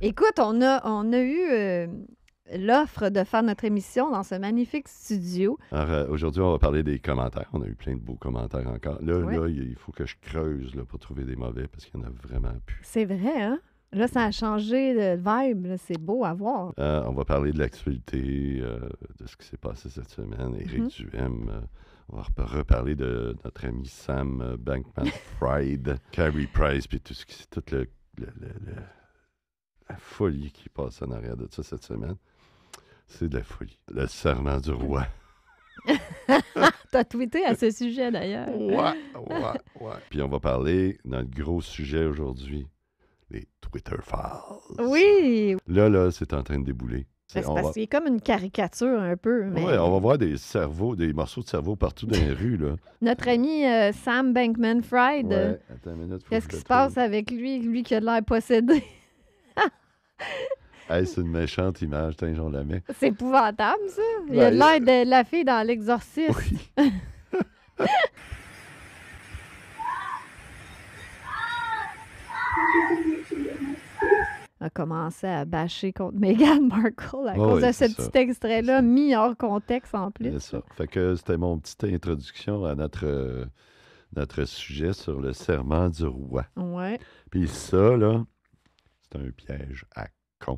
Écoute, on a, on a eu euh, l'offre de faire notre émission dans ce magnifique studio. Alors, euh, aujourd'hui, on va parler des commentaires. On a eu plein de beaux commentaires encore. Là, là il faut que je creuse pour trouver des mauvais parce qu'il y en a vraiment plus. C'est vrai, hein? Là, ça a changé de vibe. C'est beau à voir. Euh, on va parler de l'actualité, de ce qui s'est passé cette semaine. Mhm. Éric tu aimes. on va reparler de notre ami Sam Bankman Fried, Carrie Price, puis tout, ce qui, tout le la folie qui passe en arrière de ça cette semaine. C'est de la folie. Le serment du roi. T'as tweeté à ce sujet d'ailleurs. Ouais, ouais, ouais. Puis on va parler, notre gros sujet aujourd'hui, les Twitter Files. Oui. Là, là, c'est en train de débouler. Ben, c'est parce comme une caricature un peu. Oui, on va voir des cerveaux, des morceaux de cerveau partout dans les rues. Notre ami euh, Sam Bankman Fried. Ouais, Qu'est-ce qui se passe avec lui, lui qui a l'air possédé? c'est une méchante image, tiens, la mets. C'est épouvantable, ça. Il y a ben, l'air de la fille dans l'exorciste. Oui. a commencé à bâcher contre Meghan Markle à oh cause de ce petit extrait-là, mis hors contexte en plus. C'est ça. Fait que c'était mon petite introduction à notre, euh, notre sujet sur le serment du roi. Ouais. Puis ça, là, c'est un piège à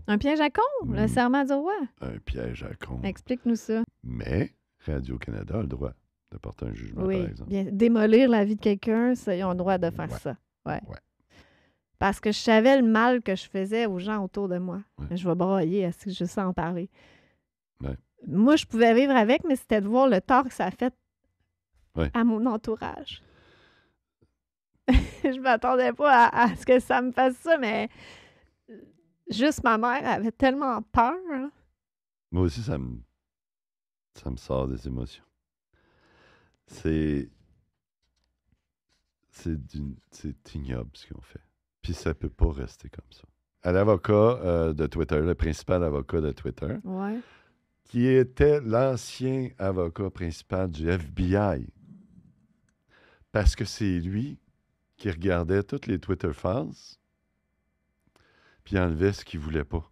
un piège à con, le hmm. serment du roi. Un piège à con. Explique-nous ça. Mais Radio-Canada a le droit de porter un jugement, par exemple. démolir la vie de quelqu'un, ils ont le droit de faire ça. Ouais. Parce que je savais le mal que je faisais aux gens autour de moi. Je vais broyer à ce que je sais en parler. Moi, je pouvais vivre avec, mais c'était de voir le tort que ça a fait à mon entourage. je m'attendais pas à ce que ça me fasse ça, mais Juste ma mère avait tellement peur. Hein. Moi aussi, ça me, ça me sort des émotions. C'est. C'est, c'est ignoble ce qu'on fait. Puis ça peut pas rester comme ça. À l'avocat euh, de Twitter, le principal avocat de Twitter, qui était l'ancien avocat principal du FBI, parce que c'est lui qui regardait toutes les Twitter files puis enlevait ce qu'il voulait pas.